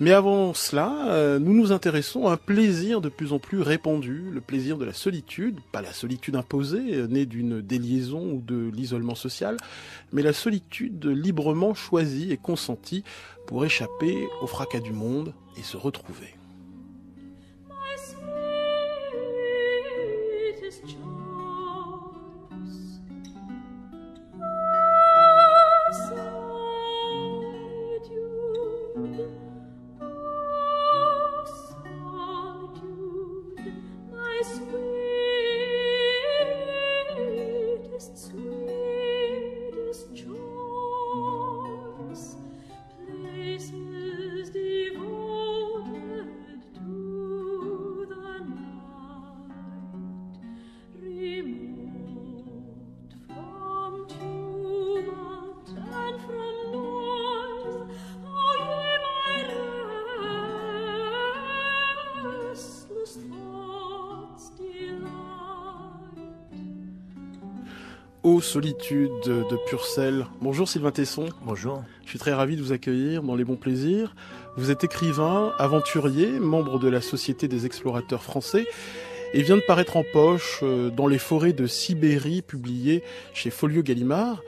Mais avant cela, euh, nous nous intéressons à un plaisir de plus en plus répandu, le plaisir de la solitude, pas la solitude imposée, euh, née d'une déliaison ou de l'isolement social, mais la solitude librement choisie et consentie pour échapper au fracas du monde et se retrouver. « Aux solitude de Purcell. Bonjour Sylvain Tesson. Bonjour. Je suis très ravi de vous accueillir dans Les Bons Plaisirs. Vous êtes écrivain, aventurier, membre de la Société des explorateurs français et vient de paraître en poche euh, dans les forêts de Sibérie, publié chez Folio Gallimard.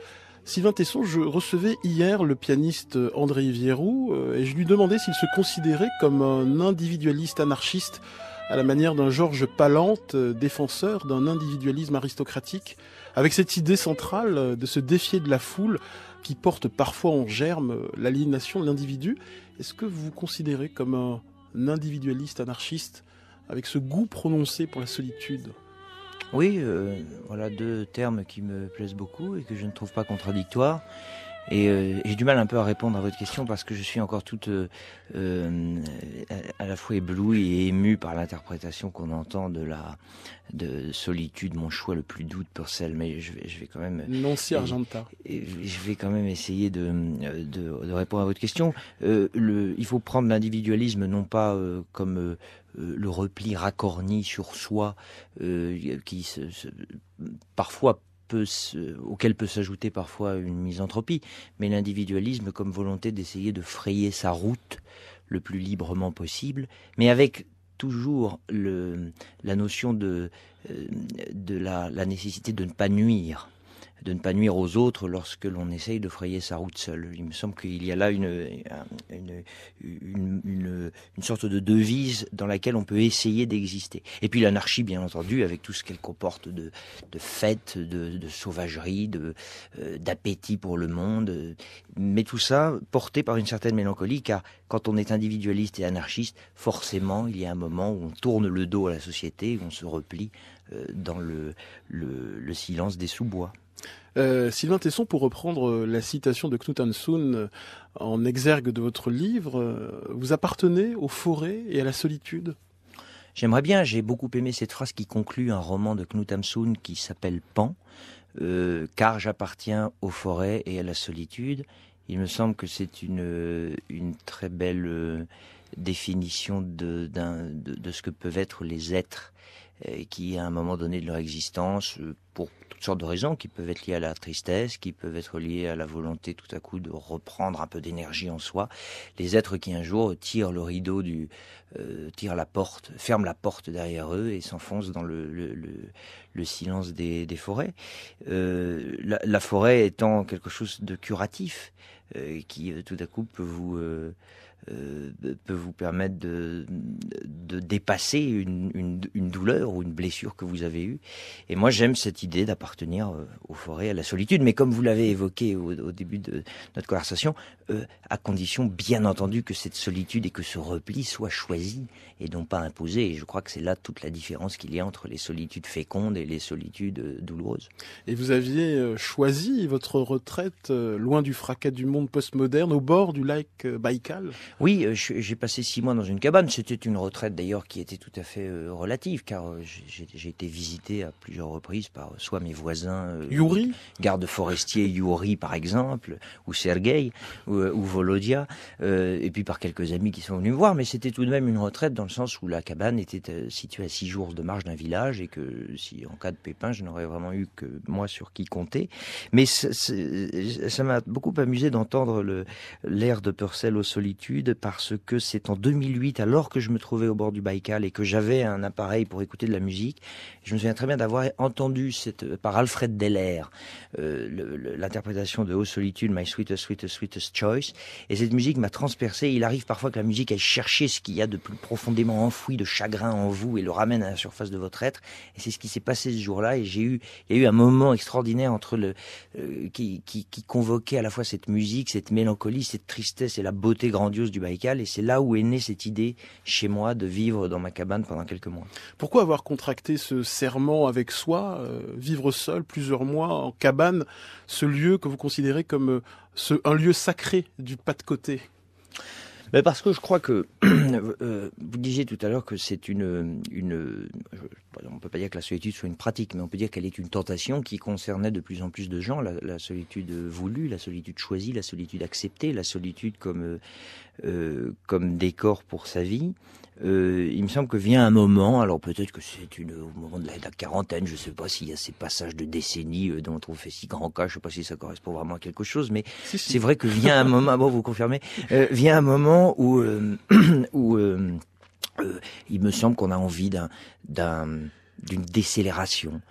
Sylvain Tesson, je recevais hier le pianiste André Vierou euh, et je lui demandais s'il se considérait comme un individualiste anarchiste à la manière d'un Georges Palante, euh, défenseur d'un individualisme aristocratique avec cette idée centrale euh, de se défier de la foule qui porte parfois en germe euh, l'aliénation de l'individu. Est-ce que vous vous considérez comme un individualiste anarchiste avec ce goût prononcé pour la solitude Oui, euh, voilà deux termes qui me plaisent beaucoup et que je ne trouve pas contradictoires. Et euh, j'ai du mal un peu à répondre à votre question parce que je suis encore toute euh, euh, à la fois éblouie et émue par l'interprétation qu'on entend de la de solitude, mon choix le plus doux de Purcell. Mais je vais, je vais quand même non si Argenta. je vais quand même essayer de, de, de répondre à votre question. le, il faut prendre l'individualisme non pas comme le repli racorni sur soi qui se, se, parfois peut auquel peut s'ajouter parfois une misanthropie, mais l'individualisme comme volonté d'essayer de frayer sa route le plus librement possible, mais avec toujours le, la notion de, euh, de la nécessité de ne pas nuire de ne pas nuire aux autres lorsque l'on essaye de frayer sa route seule. Il me semble qu'il y a là une, une, sorte de devise dans laquelle on peut essayer d'exister. Et puis l'anarchie, bien entendu, avec tout ce qu'elle comporte de, fêtes, de, sauvagerie, de, euh, d'appétit pour le monde, mais tout ça porté par une certaine mélancolie, car quand on est individualiste et anarchiste, forcément, il y a un moment où on tourne le dos à la société, où on se replie euh, dans le, le silence des sous-bois. Euh, Sylvain Tesson, pour reprendre euh, la citation de Knut Hamsun euh, en exergue de votre livre, vous appartenez aux forêts et à la solitude J'aimerais bien, j'ai beaucoup aimé cette phrase qui conclut un roman de Knut Hamsun qui s'appelle Pan, car j'appartiens aux forêts et à la solitude. Il me semble que c'est une, une très belle définition de, de ce que peuvent être les êtres. Euh, qui, à un moment donné de leur existence, euh, pour toutes sortes de raisons, qui peuvent être liées à la tristesse, qui peuvent être liées à la volonté tout à coup de reprendre un peu d'énergie en soi, les êtres qui un jour tirent le rideau du, euh, tirent la porte, ferment la porte derrière eux et s'enfoncent dans le, le, le, silence des, des forêts. Euh, la, la, forêt étant quelque chose de curatif, euh, qui euh, tout à coup peut vous euh, peut vous permettre de, de dépasser une, douleur ou une blessure que vous avez eue. Et moi, j'aime cette idée d'appartenir euh, aux forêts, à la solitude, mais comme vous l'avez évoqué au, début de notre conversation, euh, à condition, bien entendu, que cette solitude et que ce repli soient choisis et non pas imposés. Et je crois que c'est là toute la différence qu'il y a entre les solitudes fécondes et les solitudes douloureuses. Et vous aviez choisi votre retraite loin du fracas du monde postmoderne, au bord du lac Baïkal oui, euh, j'ai passé six mois dans une cabane. C'était une retraite d'ailleurs qui était tout à fait euh, relative, car euh, j'ai été visité à plusieurs reprises par soit mes voisins, Yuri, garde forestier Yuri par exemple, ou Sergei, ou, Volodia, et puis par quelques amis qui sont venus me voir. Mais c'était tout de même une retraite dans le sens où la cabane était située à six jours de marche d'un village et que si en cas de pépin, je n'aurais vraiment eu que moi sur qui compter. Mais ça m'a beaucoup amusé d'entendre l'air de Purcell aux solitudes parce que c'est en 2008, alors que je me trouvais au bord du Baïkal et que j'avais un appareil pour écouter de la musique, je me souviens très bien d'avoir entendu cette, euh, par Alfred Deller euh, l'interprétation de Haute Solitude, My Sweetest, Sweetest, Sweetest Choice. Et cette musique m'a transpercé. Il arrive parfois que la musique aille chercher ce qu'il y a de plus profondément enfoui, de chagrin en vous et le ramène à la surface de votre être. Et c'est ce qui s'est passé ce jour-là. Et j'ai eu, il y a eu un moment extraordinaire entre le, euh, qui, qui convoquait à la fois cette musique, cette mélancolie, cette tristesse et la beauté grandiose Baïkal. Et c'est là où est née cette idée chez moi de vivre dans ma cabane pendant quelques mois. Pourquoi avoir contracté ce serment avec soi, euh, vivre seul plusieurs mois en cabane, ce lieu que vous considérez comme euh, ce, un lieu sacré du pas de côté ben, parce que je crois que, euh, vous disiez tout à l'heure que c'est une, une, on peut pas dire que la solitude soit une pratique, mais on peut dire qu'elle est une tentation qui concernait de plus en plus de gens, la, solitude voulue, la solitude choisie, la solitude acceptée, la solitude comme, euh, euh, comme décor pour sa vie. Euh, il me semble que vient un moment, alors peut-être que c'est une, au moment de la, quarantaine, je ne sais pas s'il y a ces passages de décennies dont on fait si grand cas, je ne sais pas si ça correspond vraiment à quelque chose, mais c'est vrai que vient un moment, bon vous confirmez, vient un moment où... où euh, il me semble qu'on a envie d'une décélération,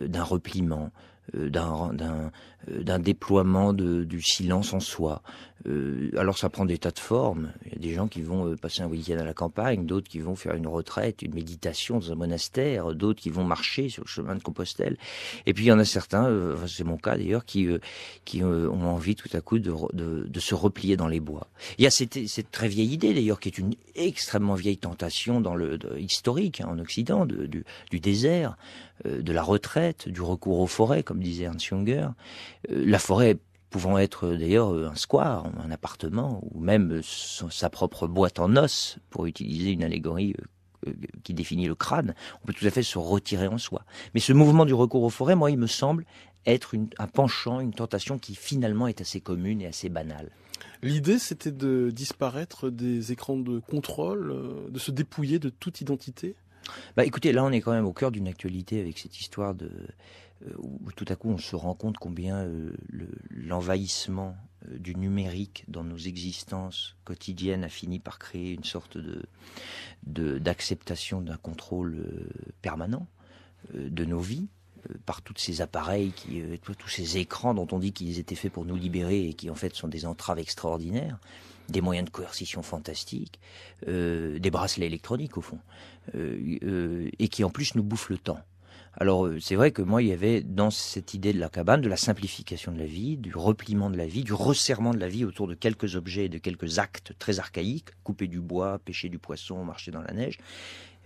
euh, d'un repliement, euh, d'un, déploiement du silence en soi, euh, alors ça prend des tas de formes. Il y a des gens qui vont euh, passer un week-end à la campagne, d'autres qui vont faire une retraite, une méditation dans un monastère, d'autres qui vont marcher sur le chemin de Compostelle. Et puis il y en a certains, euh, c'est mon cas d'ailleurs, qui, ont envie tout à coup de, se replier dans les bois. Il y a cette, très vieille idée d'ailleurs qui est une extrêmement vieille tentation dans le historique hein, en Occident du, désert, de la retraite, du recours aux forêts, comme disait Ernst Junger. la forêt pouvant être euh, d'ailleurs euh, un square, un appartement, ou même euh, sa propre boîte en os, pour utiliser une allégorie qui définit le crâne, on peut tout à fait se retirer en soi. Mais ce mouvement du recours aux forêts, moi, il me semble être un penchant, une tentation qui finalement est assez commune et assez banale. L'idée, c'était de disparaître des écrans de contrôle, de se dépouiller de toute identité bah écoutez, là on est quand même au cœur d'une actualité avec cette histoire de, euh, où tout à coup on se rend compte combien euh, l'envahissement euh, du numérique dans nos existences quotidiennes a fini par créer une sorte de d'acceptation d'un contrôle permanent de nos vies par tous ces appareils, qui, tous ces écrans dont on dit qu'ils étaient faits pour nous libérer et qui en fait sont des entraves extraordinaires, des moyens de coercition fantastiques, des bracelets électroniques au fond, et qui en plus nous bouffent le temps. Alors euh, c'est vrai que moi, il y avait dans cette idée de la cabane de la simplification de la vie, du repliement de la vie, du resserrement de la vie autour de quelques objets et de quelques actes très archaïques, couper du bois, pêcher du poisson, marcher dans la neige.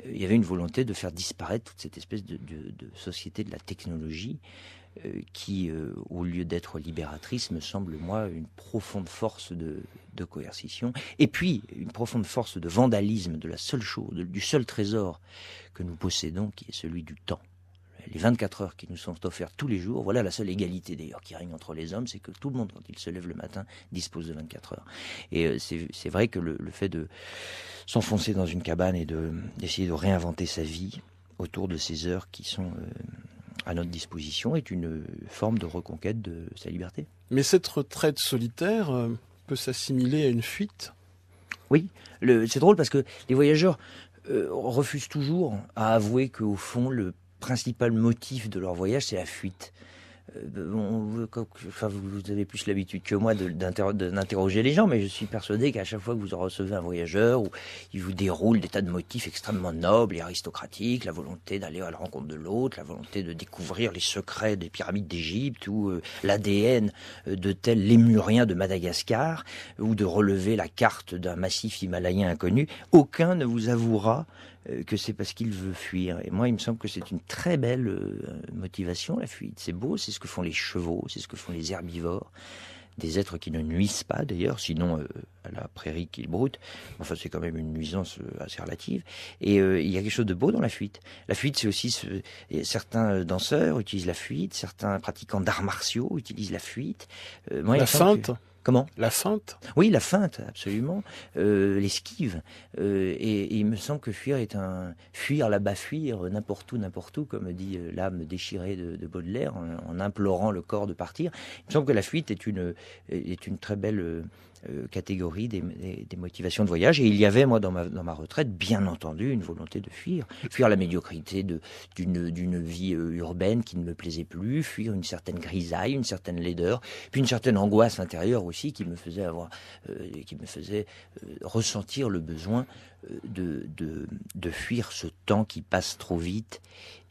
Euh, il y avait une volonté de faire disparaître toute cette espèce de, société de la technologie euh, qui, au lieu d'être libératrice, me semble, moi, une profonde force de, de, coercition. Et puis, une profonde force de vandalisme de la seule chose, du seul trésor que nous possédons, qui est celui du temps les 24 heures qui nous sont offertes tous les jours. Voilà la seule égalité d'ailleurs qui règne entre les hommes, c'est que tout le monde, quand il se lève le matin, dispose de 24 heures. Et euh, c'est vrai que le, fait de s'enfoncer dans une cabane et d'essayer de, réinventer sa vie autour de ces heures qui sont euh, à notre disposition est une forme de reconquête de sa liberté. Mais cette retraite solitaire euh, peut s'assimiler à une fuite Oui, c'est drôle parce que les voyageurs refusent toujours à avouer qu'au fond, le principal motif de leur voyage, c'est la fuite. Euh, vous avez plus l'habitude que moi d'interroger les gens, mais je suis persuadé qu'à chaque fois que vous en recevez un voyageur, où il vous déroule des tas de motifs extrêmement nobles et aristocratiques, la volonté d'aller à la rencontre de l'autre, la volonté de découvrir les secrets des pyramides d'Égypte ou euh, l'ADN euh, de tel lémurien de Madagascar, ou de relever la carte d'un massif himalayen inconnu, aucun ne vous avouera euh, que c'est parce qu'il veut fuir. Et moi, il me semble que c'est une très belle euh, motivation, la fuite. C'est beau, c'est ce que font les chevaux, c'est ce que font les herbivores des êtres qui ne nuisent pas d'ailleurs, sinon euh, à la prairie qu'ils broutent. Enfin, c'est quand même une nuisance assez relative. Et il y a quelque chose de beau dans la fuite. La fuite, c'est aussi certains danseurs utilisent la fuite, certains pratiquants d'arts martiaux utilisent la fuite. la feinte. Comment La feinte Oui, la feinte, absolument. Euh, l'esquive. Euh, et, il me semble que fuir est un. Fuir, là-bas, fuir, euh, n'importe où, n'importe où, comme dit l'âme déchirée de, Baudelaire, en, implorant le corps de partir. Il me semble que la fuite est une, est une très belle euh, catégorie des, motivations de voyage. Et il y avait, moi, dans ma, retraite, bien entendu, une volonté de fuir. Fuir la médiocrité d'une vie euh, urbaine qui ne me plaisait plus, fuir une certaine grisaille, une certaine laideur, puis une certaine angoisse intérieure aussi qui me faisait avoir, euh, qui me faisait ressentir le besoin de, de, de fuir ce temps qui passe trop vite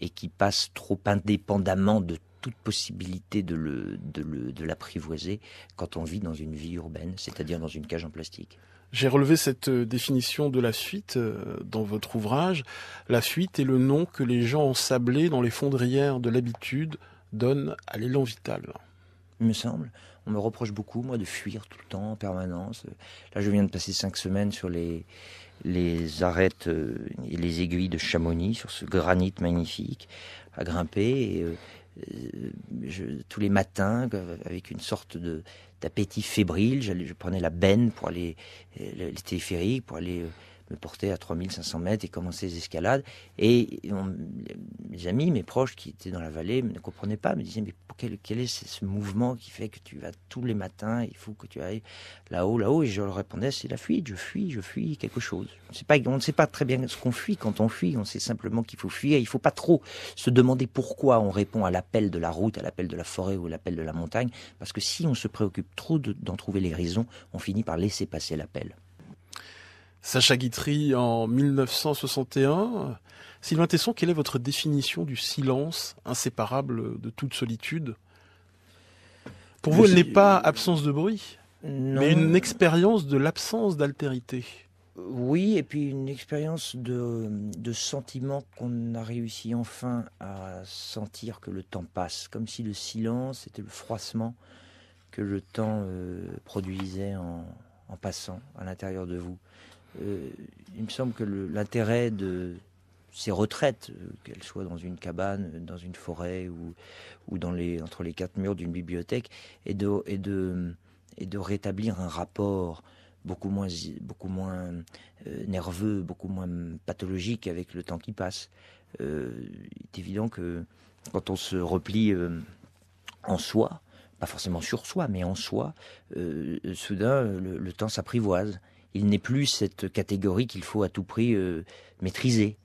et qui passe trop indépendamment de toute possibilité de, le, de, l'apprivoiser quand on vit dans une vie urbaine, c'est-à-dire dans une cage en plastique. J'ai relevé cette euh, définition de la fuite euh, dans votre ouvrage. La fuite est le nom que les gens ensablés dans les fondrières de l'habitude donnent à l'élan vital. Il me semble, on me reproche beaucoup, moi, de fuir tout le temps, en permanence. Là, je viens de passer cinq semaines sur les, les arêtes euh, et les aiguilles de Chamonix sur ce granit magnifique à grimper. Et, euh, euh, tous les matins, avec une sorte d'appétit fébrile, je prenais la benne pour aller les téléphériques, pour aller me porter à 3500 mètres et commencer les escalades. Et mes amis, mes proches qui étaient dans la vallée ne comprenaient pas, me disaient Mais quel, est ce, mouvement qui fait que tu vas tous les matins, il faut que tu ailles là-haut, là-haut Et je leur répondais C'est la fuite, je fuis, je fuis quelque chose. Pas, on ne sait pas très bien ce qu'on fuit quand on fuit, on sait simplement qu'il faut fuir. Il ne faut pas trop se demander pourquoi on répond à l'appel de la route, à l'appel de la forêt ou à l'appel de la montagne, parce que si on se préoccupe trop d'en trouver les raisons, on finit par laisser passer l'appel. Sacha Guitry en 1961. Sylvain Tesson, quelle est votre définition du silence inséparable de toute solitude Pour vous, elle n'est pas absence de bruit, mais une expérience de l'absence d'altérité. Oui, et puis une expérience de, sentiment qu'on a réussi enfin à sentir que le temps passe, comme si le silence était le froissement que le temps euh, produisait en passant à l'intérieur de vous. Euh, il me semble que l'intérêt de ces retraites, euh, qu'elles soient dans une cabane, dans une forêt ou, dans les, entre les quatre murs d'une bibliothèque, est de, de, rétablir un rapport beaucoup moins, beaucoup moins euh, nerveux, beaucoup moins pathologique avec le temps qui passe. il est évident que quand on se replie en soi, pas forcément sur soi, mais en soi, soudain le temps s'apprivoise il n'est plus cette catégorie qu'il faut à tout prix euh, maîtriser.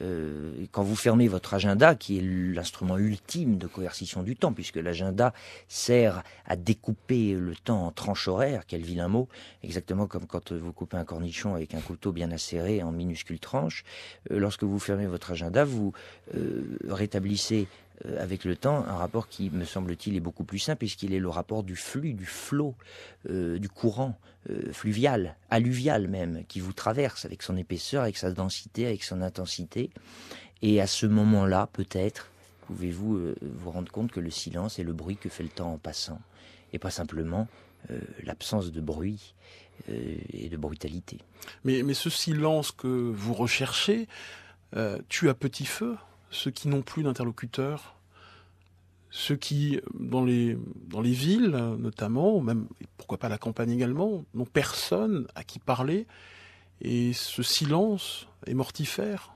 Euh, quand vous fermez votre agenda, qui est l'instrument ultime de coercition du temps, puisque l'agenda sert à découper le temps en tranches horaires, quel vilain mot, exactement comme quand vous coupez un cornichon avec un couteau bien acéré en minuscules tranches, euh, lorsque vous fermez votre agenda, vous rétablissez euh, avec le temps, un rapport qui, me semble-t-il, est beaucoup plus simple, puisqu'il est le rapport du flux, du flot, euh, du courant euh, fluvial, alluvial même, qui vous traverse avec son épaisseur, avec sa densité, avec son intensité. Et à ce moment-là, peut-être, pouvez-vous vous rendre compte que le silence est le bruit que fait le temps en passant, et pas simplement l'absence de bruit et de brutalité. Mais, mais, ce silence que vous recherchez, tu à petit feu ceux qui n'ont plus d'interlocuteurs, ceux qui, dans les, dans les villes notamment, même pourquoi pas la campagne également, n'ont personne à qui parler, et ce silence est mortifère.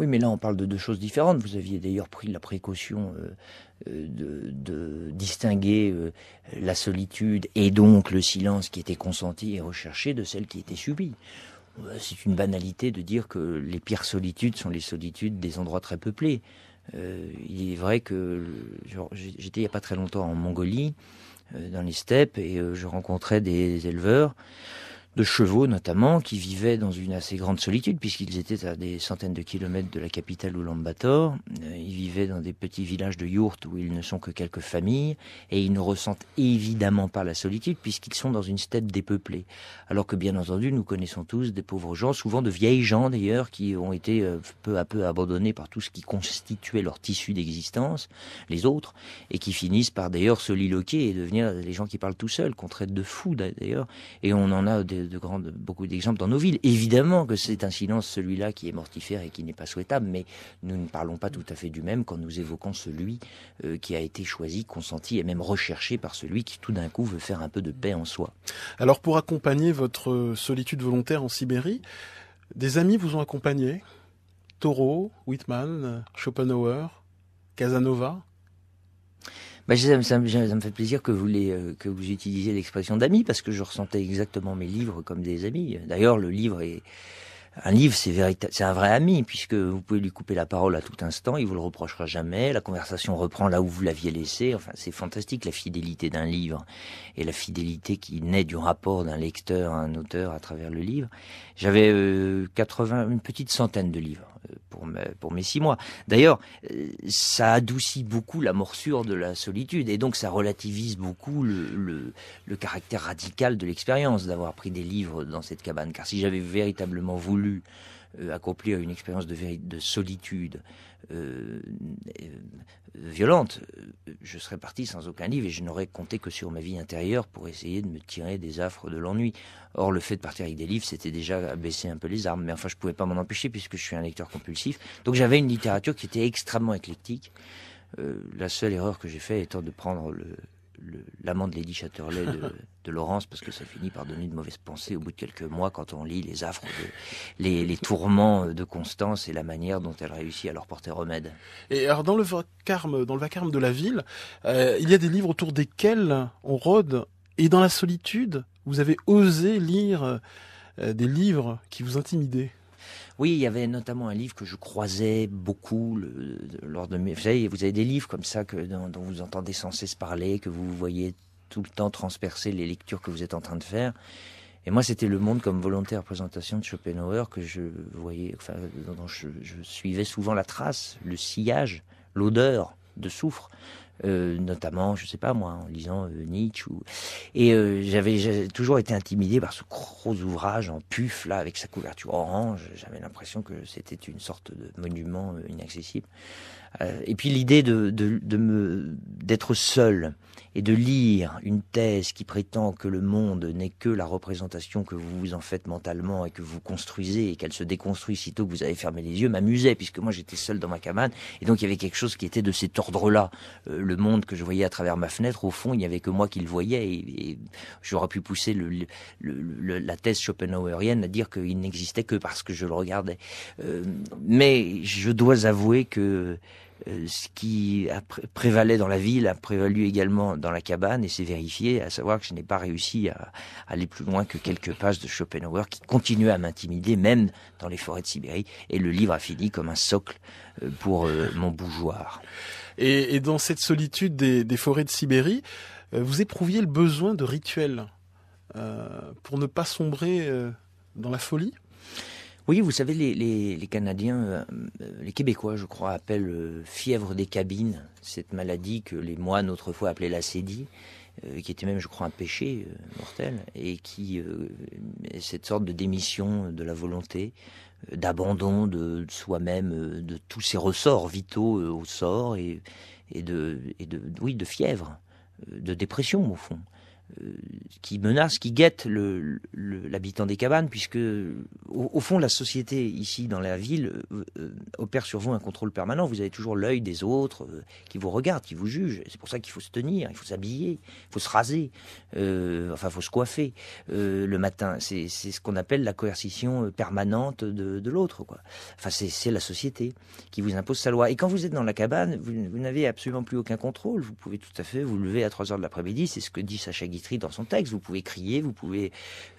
Oui, mais là, on parle de deux choses différentes. Vous aviez d'ailleurs pris la précaution euh, euh, de, distinguer euh, la solitude et donc le silence qui était consenti et recherché de celle qui était subie c'est une banalité de dire que les pires solitudes sont les solitudes des endroits très peuplés. Euh, il est vrai que j'étais il n'y a pas très longtemps en Mongolie, euh, dans les steppes, et euh, je rencontrais des éleveurs de chevaux notamment, qui vivaient dans une assez grande solitude, puisqu'ils étaient à des centaines de kilomètres de la capitale Oulambator. Euh, ils vivaient dans des petits villages de yurts, où ils ne sont que quelques familles, et ils ne ressentent évidemment pas la solitude, puisqu'ils sont dans une steppe dépeuplée. Alors que bien entendu, nous connaissons tous des pauvres gens, souvent de vieilles gens d'ailleurs, qui ont été euh, peu à peu abandonnés par tout ce qui constituait leur tissu d'existence, les autres, et qui finissent par d'ailleurs se liloquer et devenir les gens qui parlent tout seuls, qu'on traite de fous d'ailleurs, et on en a des de, beaucoup d'exemples dans nos villes. Évidemment que c'est un silence, celui-là, qui est mortifère et qui n'est pas souhaitable, mais nous ne parlons pas tout à fait du même quand nous évoquons celui euh, qui a été choisi, consenti et même recherché par celui qui, tout d'un coup, veut faire un peu de paix en soi. Alors, pour accompagner votre solitude volontaire en Sibérie, des amis vous ont accompagné Thoreau, Whitman, Schopenhauer, Casanova bah, ça, me fait plaisir que vous, les, euh, que vous utilisiez l'expression d'amis, parce que je ressentais exactement mes livres comme des amis. D'ailleurs, le livre est un livre, c'est c'est un vrai ami puisque vous pouvez lui couper la parole à tout instant, il vous le reprochera jamais. La conversation reprend là où vous l'aviez laissé. Enfin, c'est fantastique la fidélité d'un livre et la fidélité qui naît du rapport d'un lecteur à un auteur à travers le livre. J'avais 80, euh, une petite centaine de livres euh, pour mes, pour mes six mois. D'ailleurs, euh, ça adoucit beaucoup la morsure de la solitude et donc ça relativise beaucoup le, le caractère radical de l'expérience d'avoir pris des livres dans cette cabane. Car si j'avais véritablement voulu euh, accomplir une expérience de, solitude euh, euh, violente, je serais parti sans aucun livre et je n'aurais compté que sur ma vie intérieure pour essayer de me tirer des affres de l'ennui. Or, le fait de partir avec des livres, c'était déjà baisser un peu les armes. Mais enfin, je ne pouvais pas m'en empêcher puisque je suis un lecteur compulsif. Donc, j'avais une littérature qui était extrêmement éclectique. la seule erreur que j'ai faite étant de prendre le, l'amant de Lady Chatterley de, Laurence, parce que ça finit par donner de mauvaises pensées au bout de quelques mois quand on lit les affres, les, tourments de Constance et la manière dont elle réussit à leur porter remède. Et alors dans le vacarme, dans le vacarme de la ville, euh, il y a des livres autour desquels on rôde, et dans la solitude, vous avez osé lire euh, des livres qui vous intimidaient. Oui, il y avait notamment un livre que je croisais beaucoup lors de mes. Vous savez, vous avez des livres comme ça que, dont, vous entendez sans cesse parler, que vous voyez tout le temps transpercer les lectures que vous êtes en train de faire. Et moi, c'était Le Monde comme volontaire présentation de Schopenhauer que je voyais, enfin, dont je suivais souvent la trace, le sillage, l'odeur de soufre. Euh, notamment, je sais pas moi, en lisant euh, Nietzsche. Et euh, j'avais toujours été intimidé par ce gros ouvrage en puf là, avec sa couverture orange. J'avais l'impression que c'était une sorte de monument inaccessible. Euh, et puis l'idée de, de, de me d'être seul et de lire une thèse qui prétend que le monde n'est que la représentation que vous vous en faites mentalement et que vous construisez et qu'elle se déconstruit sitôt que vous avez fermé les yeux m'amusait puisque moi j'étais seul dans ma cabane et donc il y avait quelque chose qui était de cet ordre-là. Euh, le monde que je voyais à travers ma fenêtre, au fond, il n'y avait que moi qui le voyais et, j'aurais pu pousser le, la thèse schopenhauerienne à dire qu'il n'existait que parce que je le regardais. Euh, mais je dois avouer que euh, ce qui prévalait dans la ville a prévalu également dans la cabane et c'est vérifié, à savoir que je n'ai pas réussi à, aller plus loin que quelques passes de Schopenhauer qui continuait à m'intimider même dans les forêts de Sibérie et le livre a fini comme un socle euh, pour euh, mon bougeoir. Et, dans cette solitude des, forêts de Sibérie, vous éprouviez le besoin de rituels pour ne pas sombrer dans la folie oui, vous savez, les, Canadiens, euh, euh, les Québécois, je crois, appellent euh, fièvre des cabines, cette maladie que les moines autrefois appelaient la sédie, qui était même, je crois, un péché mortel, et qui, cette sorte de démission de la volonté, d'abandon de, soi-même, de tous ses ressorts vitaux au sort, et, de, et de, oui, de fièvre, de dépression, au fond. Euh, qui menace, qui guette l'habitant des cabanes, puisque au, fond la société ici dans la ville euh, euh, opère sur vous un contrôle permanent. Vous avez toujours l'œil des autres qui vous regardent, qui vous jugent. C'est pour ça qu'il faut se tenir, il faut s'habiller, il faut se raser, enfin il faut se coiffer le matin. C'est ce qu'on appelle la coercition permanente de, l'autre. Enfin c'est la société qui vous impose sa loi. Et quand vous êtes dans la cabane, vous, n'avez absolument plus aucun contrôle. Vous pouvez tout à fait vous lever à 3 heures de l'après-midi, c'est ce que dit Sacha dans son texte. Vous pouvez crier, vous pouvez,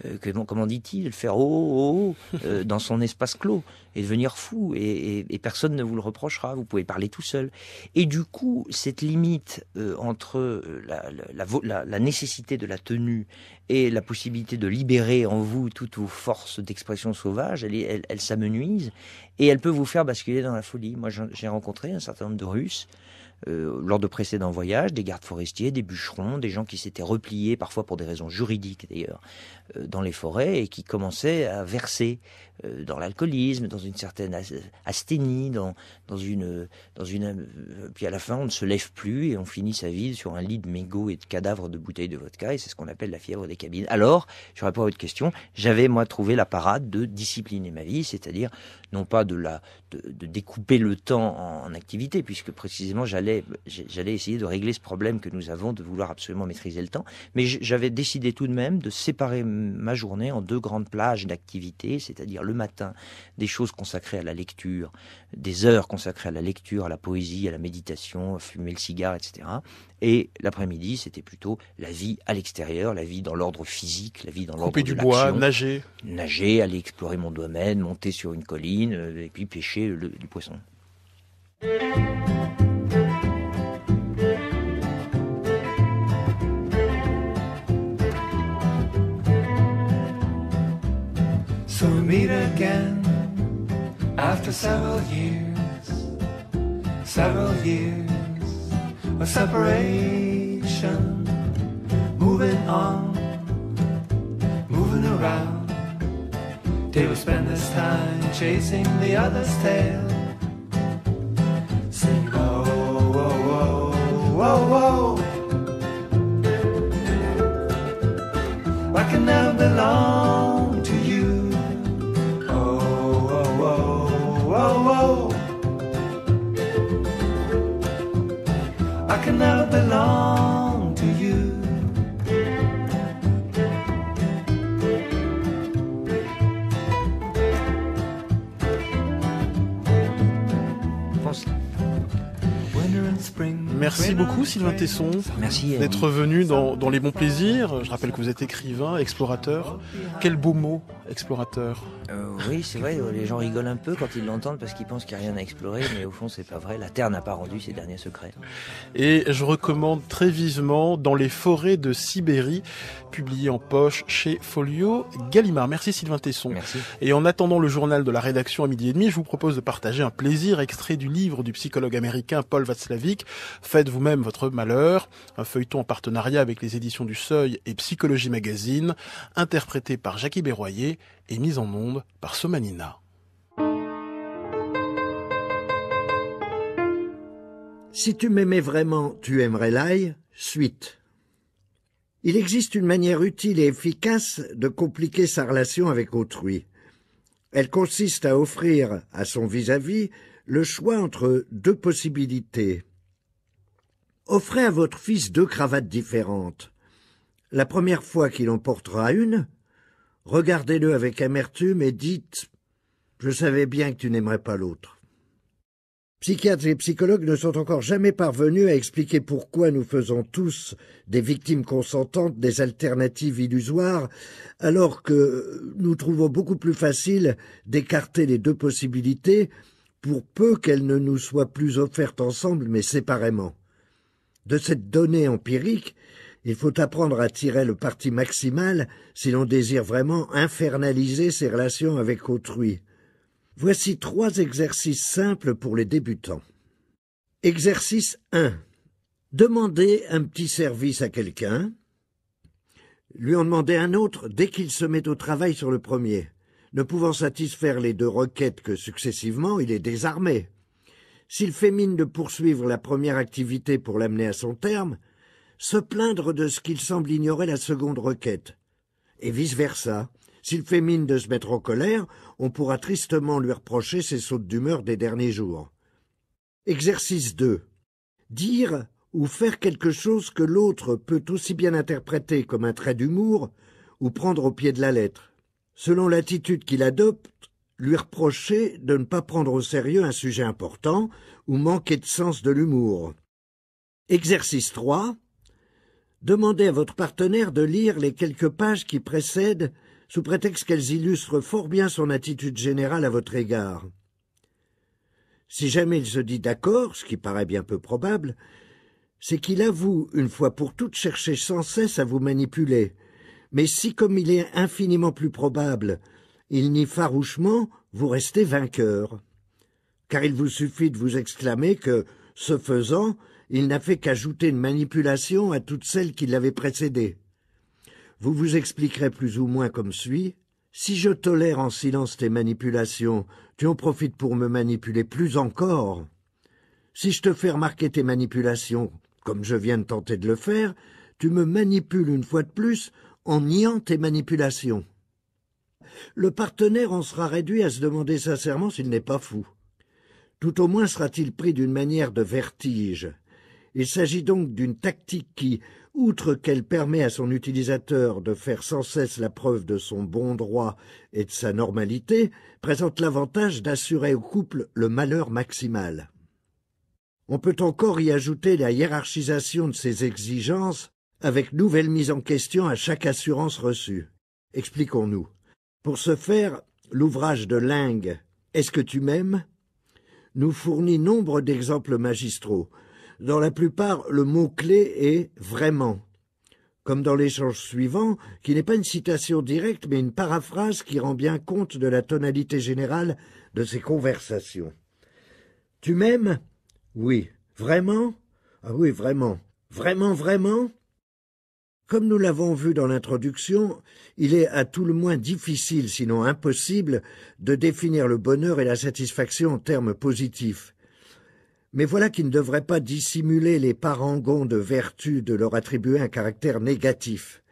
euh, comment dit-il, faire oh, oh, oh, oh euh, dans son espace clos et devenir fou. Et, personne ne vous le reprochera. Vous pouvez parler tout seul. Et du coup, cette limite euh, entre la, nécessité de la tenue et la possibilité de libérer en vous toutes vos forces d'expression sauvage, elle, elle, elle s'amenuise et elle peut vous faire basculer dans la folie. Moi, j'ai rencontré un certain nombre de Russes euh, lors de précédents voyages, des gardes forestiers, des bûcherons, des gens qui s'étaient repliés, parfois pour des raisons juridiques d'ailleurs, euh, dans les forêts et qui commençaient à verser euh, dans l'alcoolisme, dans une certaine asthénie, dans, dans une. Dans une puis à la fin, on ne se lève plus et on finit sa vie sur un lit de mégots et de cadavres de bouteilles de vodka et c'est ce qu'on appelle la fièvre des cabines. Alors, je réponds à votre question, j'avais moi trouvé la parade de discipliner ma vie, c'est-à-dire non pas de, la, de, découper le temps en, en activité, puisque précisément j'allais j'allais, essayer de régler ce problème que nous avons de vouloir absolument maîtriser le temps. Mais j'avais décidé tout de même de séparer ma journée en deux grandes plages d'activité c'est-à-dire le matin, des choses consacrées à la lecture, des heures consacrées à la lecture, à la poésie, à la méditation, à fumer le cigare, etc. Et l'après-midi, c'était plutôt la vie à l'extérieur, la vie dans l'ordre physique, la vie dans l'ordre de du bois, nager. Nager, aller explorer mon domaine, monter sur une colline, euh, et puis pêcher le, du poisson. After several years, several years of separation, moving on, moving around, they will spend this time chasing the other's tail. Sing, oh, oh, oh, oh, oh. I can never belong. I can now belong to you. Merci beaucoup Sylvain Tesson d'être venu dans, Les Bons Plaisirs. Je rappelle que vous êtes écrivain, explorateur. Quel beau mot, explorateur. Euh, oui, c'est vrai, les gens rigolent un peu quand ils l'entendent parce qu'ils pensent qu'il n'y a rien à explorer, mais au fond c'est pas vrai, la Terre n'a pas rendu ses derniers secrets. Et je recommande très vivement Dans les forêts de Sibérie, publié en poche chez Folio Gallimard. Merci Sylvain Tesson. Et en attendant le journal de la rédaction à midi et demi, je vous propose de partager un plaisir extrait du livre du psychologue américain Paul Václavic, Faites vous-même votre malheur, un feuilleton en partenariat avec les éditions du Seuil et Psychologie Magazine, interprété par Jackie Berroyer et mis en onde par Somanina. Si tu m'aimais vraiment, tu aimerais l'ail, suite. Il existe une manière utile et efficace de compliquer sa relation avec autrui. Elle consiste à offrir à son vis à -vis le choix entre deux possibilités. Offrez à votre fils deux cravates différentes. La première fois qu'il en portera une, regardez-le avec amertume et dites Je savais bien que tu n'aimerais pas l'autre. Psychiatres et psychologues ne sont encore jamais parvenus à expliquer pourquoi nous faisons tous des victimes consentantes des alternatives illusoires, alors que nous trouvons beaucoup plus facile d'écarter les deux possibilités pour peu qu'elles ne nous soient plus offertes ensemble mais séparément. De cette donnée empirique, il faut apprendre à tirer le parti maximal si l'on désire vraiment infernaliser ses relations avec autrui. Voici trois exercices simples pour les débutants. Exercice 1. Demandez un petit service à quelqu'un. Lui en demander un autre dès qu'il se met au travail sur le premier. Ne pouvant satisfaire les deux requêtes que successivement, il est désarmé s'il fait mine de poursuivre la première activité pour l'amener à son terme, se plaindre de ce qu'il semble ignorer la seconde requête. Et vice-versa, s'il fait mine de se mettre en colère, on pourra tristement lui reprocher ses sautes d'humeur des derniers jours. Exercice 2. Dire ou faire quelque chose que l'autre peut aussi bien interpréter comme un trait d'humour ou prendre au pied de la lettre. Selon l'attitude qu'il adopte, lui reprocher de ne pas prendre au sérieux un sujet important ou manquer de sens de l'humour. Exercice 3. Demandez à votre partenaire de lire les quelques pages qui précèdent sous prétexte qu'elles illustrent fort bien son attitude générale à votre égard. Si jamais il se dit d'accord, ce qui paraît bien peu probable, c'est qu'il avoue, une fois pour toutes, chercher sans cesse à vous manipuler. Mais si, comme il est infiniment plus probable il nie farouchement vous restez vainqueur. Car il vous suffit de vous exclamer que, ce faisant, il n'a fait qu'ajouter une manipulation à toutes celles qui l'avaient précédée. Vous vous expliquerez plus ou moins comme suit. Si je tolère en silence tes manipulations, tu en profites pour me manipuler plus encore. Si je te fais remarquer tes manipulations, comme je viens de tenter de le faire, tu me manipules une fois de plus en niant tes manipulations le partenaire en sera réduit à se demander sincèrement s'il n'est pas fou. Tout au moins sera-t-il pris d'une manière de vertige. Il s'agit donc d'une tactique qui, outre qu'elle permet à son utilisateur de faire sans cesse la preuve de son bon droit et de sa normalité, présente l'avantage d'assurer au couple le malheur maximal. On peut encore y ajouter la hiérarchisation de ces exigences avec nouvelle mise en question à chaque assurance reçue. Expliquons-nous. Pour ce faire, l'ouvrage de Lingue, Est-ce que tu m'aimes nous fournit nombre d'exemples magistraux. Dans la plupart, le mot-clé est vraiment comme dans l'échange suivant, qui n'est pas une citation directe, mais une paraphrase qui rend bien compte de la tonalité générale de ces conversations. Tu m'aimes Oui. Vraiment Ah oui, vraiment. Vraiment, vraiment comme nous l'avons vu dans l'introduction, il est à tout le moins difficile, sinon impossible, de définir le bonheur et la satisfaction en termes positifs. Mais voilà qui ne devrait pas dissimuler les parangons de vertu de leur attribuer un caractère négatif.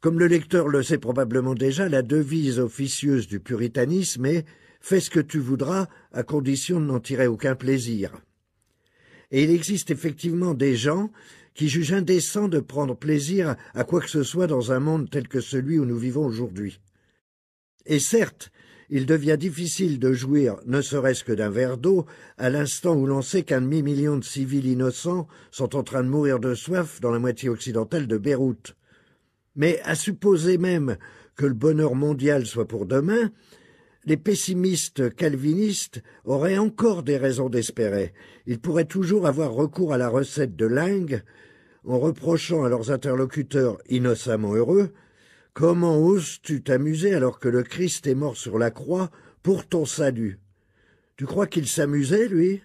Comme le lecteur le sait probablement déjà, la devise officieuse du puritanisme est Fais ce que tu voudras, à condition de n'en tirer aucun plaisir. Et il existe effectivement des gens qui juge indécent de prendre plaisir à quoi que ce soit dans un monde tel que celui où nous vivons aujourd'hui. Et certes, il devient difficile de jouir, ne serait-ce que d'un verre d'eau, à l'instant où l'on sait qu'un demi-million de civils innocents sont en train de mourir de soif dans la moitié occidentale de Beyrouth. Mais à supposer même que le bonheur mondial soit pour demain, les pessimistes calvinistes auraient encore des raisons d'espérer. Ils pourraient toujours avoir recours à la recette de Lingue en reprochant à leurs interlocuteurs innocemment heureux Comment oses-tu t'amuser alors que le Christ est mort sur la croix pour ton salut Tu crois qu'il s'amusait, lui